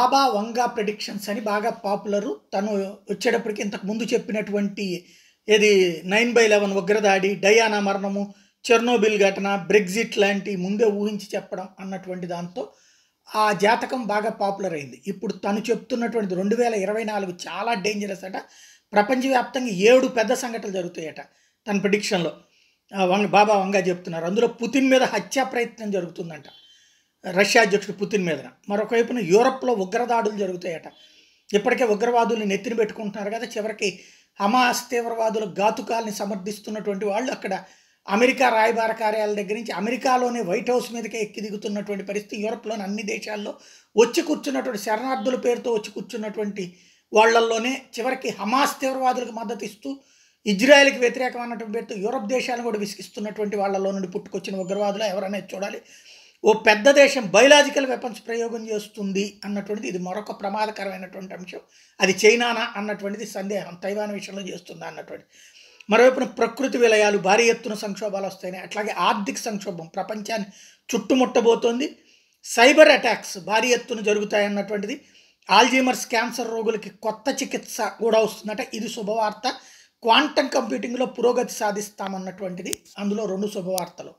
బాబా Vanga predictions అని బాగా popular తను వచ్చేటప్పటికి ఇంతకు ముందు చెప్పినటువంటి ఏది నైన్ బై లెవెన్ ఉగ్రదాడి డయానా మరణము చెర్నోబిల్ ఘటన బ్రెగ్జిట్ లాంటి ముందే ఊహించి చెప్పడం అన్నటువంటి దాంతో ఆ జాతకం బాగా పాపులర్ అయింది ఇప్పుడు తను చెప్తున్నటువంటి రెండు వేల ఇరవై నాలుగు చాలా డేంజరస్ అట ప్రపంచవ్యాప్తంగా ఏడు పెద్ద సంఘటనలు జరుగుతాయట తన ప్రిడిక్షన్లో వంగ బాబా వంగా చెప్తున్నారు అందులో పుతిన్ మీద హత్యా ప్రయత్నం జరుగుతుందంట రష్యా అధ్యక్షుడు పుతిన్ మీదన మరొక వైపున యూరప్లో ఉగ్రదాడులు జరుగుతాయట ఇప్పటికే ఉగ్రవాదుల్ని నెత్తిన పెట్టుకుంటున్నారు కదా చివరికి హమాస్ తీవ్రవాదుల ఘాతుకాల్ని సమర్థిస్తున్నటువంటి వాళ్ళు అక్కడ అమెరికా రాయబార కార్యాలయ దగ్గర నుంచి అమెరికాలోనే వైట్ హౌస్ మీదకే ఎక్కి దిగుతున్నటువంటి పరిస్థితి యూరప్లోని అన్ని దేశాల్లో వచ్చి కూర్చున్నటువంటి శరణార్థుల పేరుతో వచ్చి కూర్చున్నటువంటి వాళ్ళల్లోనే చివరికి హమాస్ తీవ్రవాదులకు మద్దతు ఇస్తూ ఇజ్రాయెల్కి వ్యతిరేకమైనటువంటి పేరుతో యూరప్ దేశాలను కూడా విసిగిస్తున్నటువంటి వాళ్ళలో నుండి పుట్టుకొచ్చిన ఉగ్రవాదులు ఎవరనేది చూడాలి ఓ పెద్ద దేశం బయలాజికల్ వెపన్స్ ప్రయోగం చేస్తుంది అన్నటువంటిది ఇది మరొక ప్రమాదకరమైనటువంటి అంశం అది చైనానా అన్నటువంటిది సందేహం తైవాన్ విషయంలో చేస్తుందా అన్నటువంటిది మరోవైపున ప్రకృతి విలయాలు భారీ ఎత్తున సంక్షోభాలు వస్తాయని అట్లాగే ఆర్థిక సంక్షోభం ప్రపంచాన్ని చుట్టుముట్టబోతోంది సైబర్ అటాక్స్ భారీ ఎత్తున జరుగుతాయన్నటువంటిది ఆల్జీమర్స్ క్యాన్సర్ రోగులకి కొత్త చికిత్స కూడా వస్తుందట ఇది శుభవార్త క్వాంటమ్ కంప్యూటింగ్లో పురోగతి సాధిస్తామన్నటువంటిది అందులో రెండు శుభవార్తలు